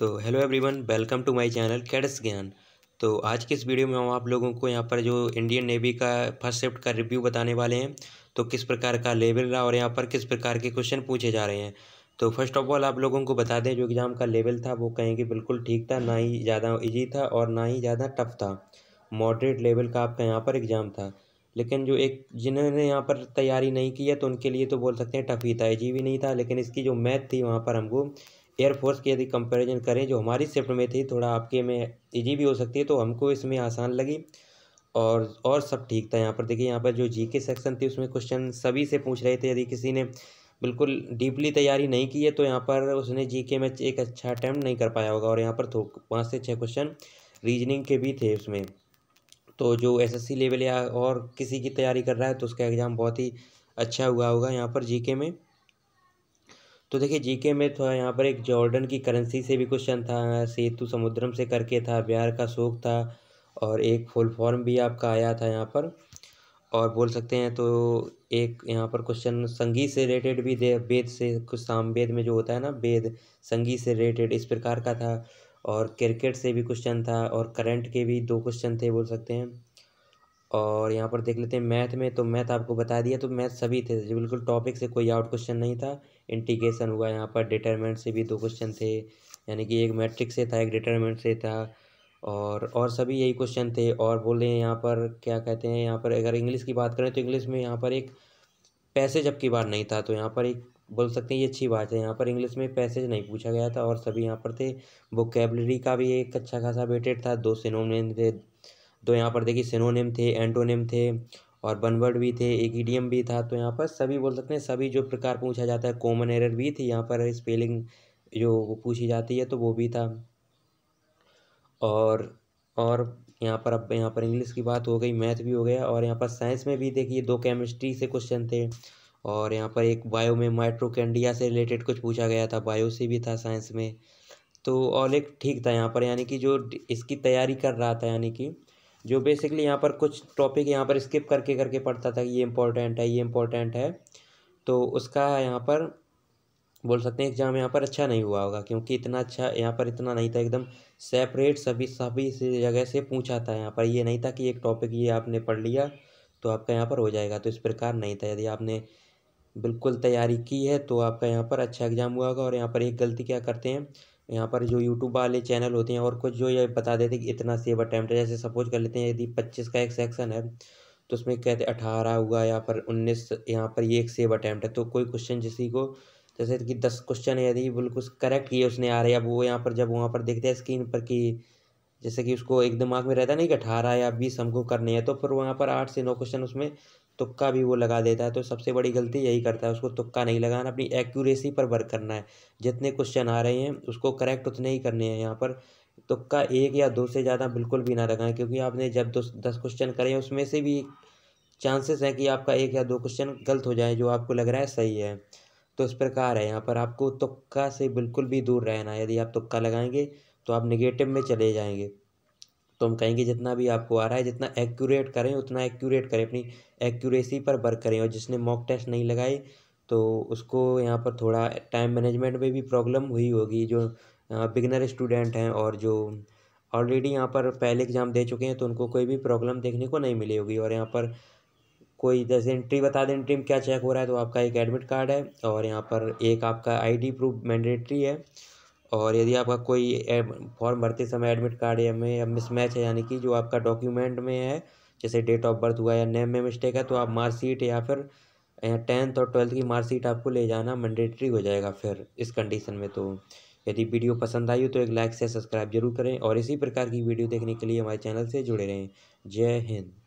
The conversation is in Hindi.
तो hello everyone welcome to my channel कैडस ज्ञान तो आज के इस वीडियो में हम आप लोगों को यहाँ पर जो इंडियन नेवी का फर्स्ट शिफ्ट का रिव्यू बताने वाले हैं तो किस प्रकार का लेवल रहा और यहाँ पर किस प्रकार के क्वेश्चन पूछे जा रहे हैं तो फर्स्ट ऑफ ऑल आप लोगों को बता दें जो एग्ज़ाम का लेवल था वो कहेंगे बिल्कुल ठीक था ना ही ज़्यादा ईजी था और ना ही ज़्यादा टफ था मॉडरेट लेवल का आपका यहाँ पर एग्ज़ाम था लेकिन जो एक जिन्होंने यहाँ पर तैयारी नहीं की है तो उनके लिए तो बोल सकते हैं टफ ही था ईजी भी नहीं था लेकिन इसकी जो मैथ थी वहाँ पर हमको एयरफोर्स की यदि कंपैरिजन करें जो हमारी शिफ्ट में थी थोड़ा आपके में ईजी भी हो सकती है तो हमको इसमें आसान लगी और और सब ठीक था यहाँ पर देखिए यहाँ पर जो जी के सेक्शन थी उसमें क्वेश्चन सभी से पूछ रहे थे यदि किसी ने बिल्कुल डीपली तैयारी नहीं की है तो यहाँ पर उसने जी के में एक अच्छा अटैम्प्ट नहीं कर पाया होगा और यहाँ पर पाँच से छः क्वेश्चन रीजनिंग के भी थे उसमें तो जो सी लेवल या और किसी की तैयारी कर रहा है तो उसका एग्ज़ाम बहुत ही अच्छा हुआ होगा यहाँ पर जीके में तो देखिए जीके में था तो यहाँ पर एक जॉर्डन की करेंसी से भी क्वेश्चन था सेतु समुद्रम से करके था बिहार का शोक था और एक फुल फॉर्म भी आपका आया था यहाँ पर और बोल सकते हैं तो एक यहाँ पर क्वेश्चन संगीत से रिलेटेड भी दे वेद से कुछ सामवेद में जो होता है ना वेद संगीत से रिलेटेड इस प्रकार का था और क्रिकेट से भी क्वेश्चन था और करंट के भी दो क्वेश्चन थे बोल सकते हैं और यहाँ पर देख लेते हैं मैथ में तो मैथ आपको बता दिया तो मैथ सभी थे जो बिल्कुल टॉपिक से कोई आउट क्वेश्चन नहीं था इंटीग्रेशन हुआ यहाँ पर डिटरमेंट से भी दो क्वेश्चन थे यानी कि एक मैट्रिक से था एक डिटरमेंट से था और और सभी यही क्वेश्चन थे और बोल रहे हैं यहाँ पर क्या कहते हैं यहाँ पर अगर इंग्लिश की बात करें तो इंग्लिश में यहाँ पर एक पैसेज अब की बार नहीं था तो यहाँ पर एक बोल सकते हैं ये अच्छी बात है यहाँ पर इंग्लिश में पैसेज नहीं पूछा गया था और सभी यहाँ पर थे वो का भी एक अच्छा खासा वेटेड था दो सिनोमिन थे तो यहाँ पर देखिए सिनोनिम थे एंटोनिम थे और बनवर्ड भी थे एक ईडियम भी था तो यहाँ पर सभी बोल सकते हैं सभी जो प्रकार पूछा जाता है कॉमन एरर भी थी यहाँ पर स्पेलिंग जो पूछी जाती है तो वो भी था और और यहाँ पर अब यहाँ पर इंग्लिश की बात हो गई मैथ भी हो गया और यहाँ पर साइंस में भी देखिए दो केमिस्ट्री से क्वेश्चन थे और यहाँ पर एक बायो में माइट्रोकेंडिया से रिलेटेड कुछ पूछा गया था बायो से भी था साइंस में तो और एक ठीक था यहाँ पर यानी कि जो इसकी तैयारी कर रहा था यानी कि जो बेसिकली यहाँ पर कुछ टॉपिक यहाँ पर स्किप करके करके पढ़ता था ये इम्पोर्टेंट है ये इम्पोर्टेंट है तो उसका यहाँ पर बोल सकते हैं एग्ज़ाम यहाँ पर अच्छा नहीं हुआ होगा क्योंकि इतना अच्छा यहाँ पर इतना नहीं था एकदम सेपरेट सभी सभी जगह से पूछा था यहाँ पर ये नहीं था कि एक टॉपिक ये आपने पढ़ लिया तो आपका यहाँ पर हो जाएगा तो इस प्रकार नहीं था यदि आपने बिल्कुल तैयारी की है तो आपका यहाँ पर अच्छा एग्ज़ाम हुआ होगा और यहाँ पर एक गलती क्या करते हैं यहाँ पर जो यूट्यूब वाले चैनल होते हैं और कुछ जो ये बता देते हैं कि इतना सेव अटैम्प्ट है जैसे सपोज कर लेते हैं यदि पच्चीस का एक सेक्शन है तो उसमें कहते हैं अठारह हुआ यहाँ पर उन्नीस यहाँ पर ये एक सेव अटैम्प्ट है तो कोई क्वेश्चन जिसी को जैसे कि दस क्वेश्चन यदि बिल्कुल करेक्ट किए उसने आ रहा है अब वो यहाँ पर जब वहाँ पर देखते हैं स्क्रीन पर कि जैसे कि उसको एक दिमाग में रहता नहीं कि अठारह या बीस हमको करने हैं तो फिर वहाँ पर आठ से नौ क्वेश्चन उसमें तुक्का भी वो लगा देता है तो सबसे बड़ी गलती यही करता है उसको तुक्का नहीं लगाना अपनी एक्यूरेसी पर वर्क करना है जितने क्वेश्चन आ रहे हैं उसको करेक्ट उतने ही करने हैं यहाँ पर तुक्का एक या दो से ज़्यादा बिल्कुल भी ना लगाएं क्योंकि आपने जब दो दस क्वेश्चन करें उसमें से भी चांसेस हैं कि आपका एक या दो क्वेश्चन गलत हो जाए जो आपको लग रहा है सही है तो इस प्रकार है यहाँ पर आपको तुक्का से बिल्कुल भी दूर रहना यदि आप तुक्का लगाएंगे तो आप निगेटिव में चले जाएंगे तो हम कहेंगे जितना भी आपको आ रहा है जितना एक्यूरेट करें उतना एक्यूरेट करें अपनी एक्यूरेसी पर वर्क करें और जिसने मॉक टेस्ट नहीं लगाए तो उसको यहाँ पर थोड़ा टाइम मैनेजमेंट में भी प्रॉब्लम हुई होगी जो बिगनर स्टूडेंट हैं और जो ऑलरेडी यहाँ पर पहले एग्ज़ाम दे चुके हैं तो उनको कोई भी प्रॉब्लम देखने को नहीं मिली होगी और यहाँ पर कोई जैसे एंट्री बता दें एंट्री में क्या चेक हो रहा है तो आपका एक एडमिट कार्ड है और यहाँ पर एक आपका आईडी प्रूफ मैंडेटरी है और यदि आपका कोई फॉर्म भरते समय एडमिट कार्ड या में मिसमैच है यानी कि जो आपका डॉक्यूमेंट में है जैसे डेट ऑफ बर्थ हुआ या नेम में मिस्टेक है तो आप मार्कशीट या फिर टेंथ और ट्वेल्थ की मार्कशीट आपको ले जाना मैंडेटरी हो जाएगा फिर इस कंडीशन में तो यदि वीडियो पसंद आई हो तो एक लाइक से सब्सक्राइब जरूर करें और इसी प्रकार की वीडियो देखने के लिए हमारे चैनल से जुड़े रहें जय हिंद